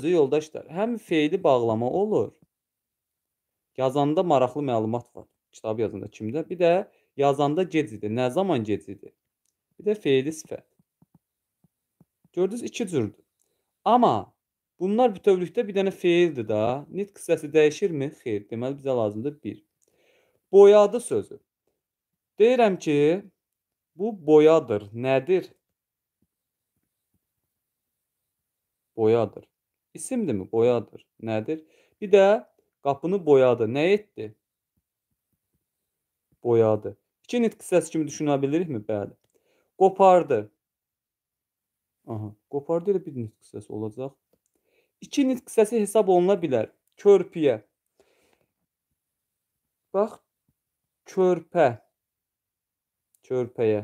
Düzdür yoldaşlar, həm feili bağlama olur. Yazanda maraqlı məlumat var. Kitab yazında kimdə? Bir də yazanda gec idi. Nə zaman gec idi? Bir də feili sifət. Gördünüz iki cürdür. Amma bunlar bütövlükdə bir dənə feildir da. Nitq hissəsi dəyişirmi? Xeyr. Deməli bizə lazımdır 1. Boyadı sözü. Deyirəm ki, bu boyadır. Nədir? Boyadır. İsimdirmi? Boyadır. Nədir? Bir də qapını boyadı. Nə etdi? Boyadı. İki nitq səs kimi düşünə bilirikmi? Bəli. Qopardı. Aha, qopardı elə bir nitq səsi olacaq. İki nitq səsi hesab oluna bilər. Körpüyə. Bax, körpə. Körpəyə.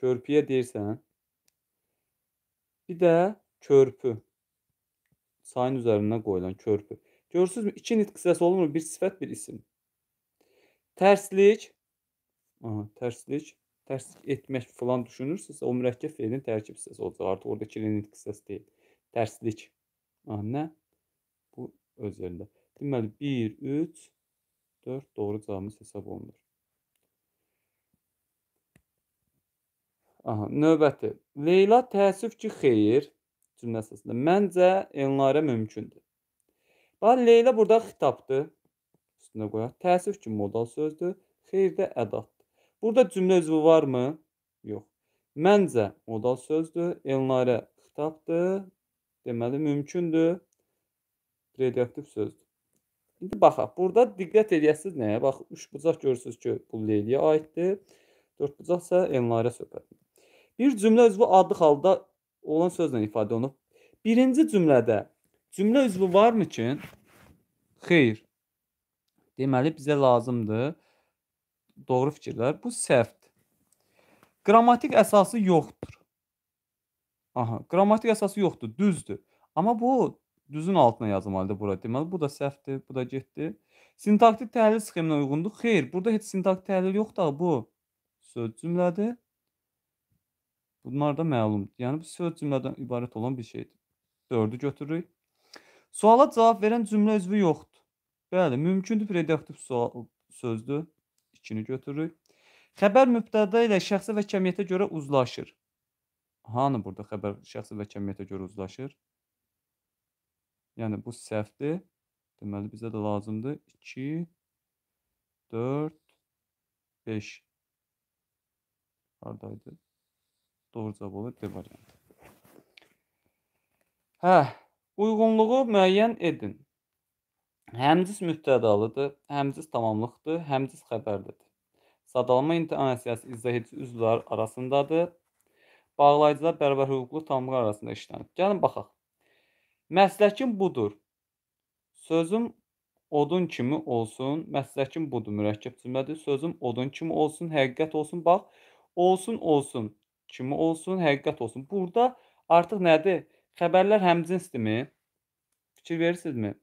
Körpüyə deyirsən. Bir də körpü sayın üzərindən qoyulan körpü. Görürsünüzmü? İki nitq hissəsi olmur, bir sifət, bir isim. Tərslik, aha, tərslik, tərslik etmək filan düşünürsünüzsə, o mürəkkəb feilin tərkib hissəsi olacaq. Artıq orada iki nitq hissəsi deyil. Tərslik. Aha, nə? Bu öz yerində. Deməli 1 3 4 doğru cavabımız hesab olunur. Aha, növbəti. Leyla təəssüf ki, xeyir cümləsində. Məncə enlərə mümkündür. Bax, Leyla burada xitabdır. Üstünə qoyaq. Təəssüf ki, modal sözdür. Xeyr də ədatdır. Burada cümlə üzvü varmı? Yox. Məncə modal sözdür. Enlərə xitabdır. Deməli, mümkündür. Prediktiv sözdür. İndi baxaq, burada diqqət edəsiniz nəyə? Bax, üç bucaq görürsünüz ki, bu Leyliyə aiddir. Dörd bucaq isə Enlarə söhbətindir. Bir cümlə üzvü adlı halda olan sözlə ifadə olunub. Birinci cümlədə cümlə üzvü varmı ki? Xeyr. Deməli bizə lazımdır doğru fikirlər. Bu səhvdir. Qrammatik əsası yoxdur. Aha, qrammatik əsası yoxdur, düzdür. Amma bu düzün altına yazılmalıdır bura. Deməli bu da səhvdir, bu da getdi. Sintaktik təhlil sxeminə uyğundur. Xeyr, burada heç sintaktik təhlil yoxdur, bu söz cümlədir. Bunlar da məlumdur. Yəni bu söz cümlədən ibarət olan bir şeydir. 4-ü götürürük. Suala cavab verən cümlə üzvü yoxdur. Bəli, mümkündür prediktiv sual sözdür. 2-ni götürürük. Xəbər mübtəda ilə şəxsə və kəmiyyətə görə uzlaşır. Hanı burada xəbər şəxsə və kəmiyyətə görə uzlaşır? Yəni bu səhvdir. Deməli bizə də lazımdır 2 4 5 Hardaydı? Doğru cavab olur D variantı. Hə, uyğunluğu müəyyən edin. Həmciz mübtədalıdır, həmciz tamamlıqdır, həmciz xəbərlidir. Sadalama intonasiyası izah edici üzvlər arasındadır. Bağlayıcılar bərabər hüquqlu tamamlıq arasında işlənir. Gəlin baxaq. Məsləkim budur. Sözüm odun kimi olsun. Məsləkim budur mürəkkəb cümlədir. Sözüm odun kimi olsun, həqiqət olsun. Bax, olsun, olsun kimi olsun, həqiqət olsun. Burada artıq nədir? Xəbərlər həmcinsdimi? Fikir verirsinizmi?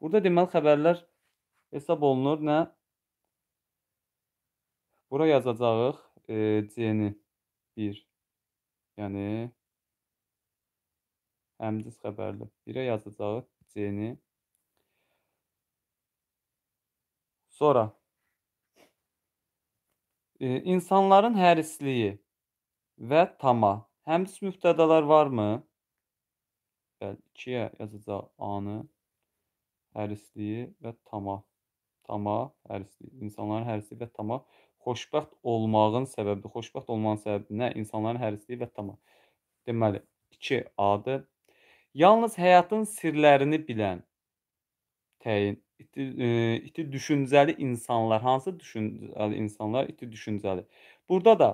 Burada deməli xəbərlər hesab olunur nə? Bura yazacağıq e, C-ni 1. Yəni həmcins xəbərli. 1-ə yazacağıq C-ni. Sonra e, insanların hərisliyi və tama. Həmz müftədalar varmı? Bəli, 2-yə yazacaq A-nı, hərisliyi və tama. Tama, hərisliyi. İnsanların hərisliyi və tama xoşbəxt olmağın səbəbidir. Xoşbəxt olmağın səbəbi nə? İnsanların hərisliyi və tama. Deməli, 2 A-dır. Yalnız həyatın sirlərini bilən təyin iti, e, iti düşüncəli insanlar, hansı düşüncəli insanlar iti düşüncəli? Burada da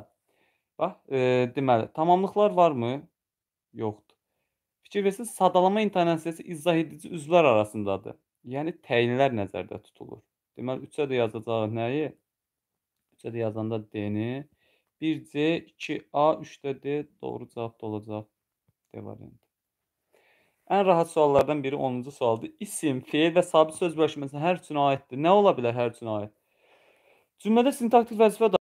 Bax, ah, e, deməli, tamamlıqlar varmı? Yoxdur. Fikir versin, sadalama intonasiyası izah edici üzvlər arasındadır. Yəni təyinlər nəzərdə tutulur. Deməli, 3-ə də yazacağıq nəyi? 3-ə də yazanda D-ni. 1C, 2A, 3-də D doğru cavab da olacaq. D variantı. Ən rahat suallardan biri 10-cu sualdır. İsim, feil və sabit söz bölüşməsi hər üçünə aiddir. Nə ola bilər hər üçünə aid? Cümlədə sintaktik vəzifə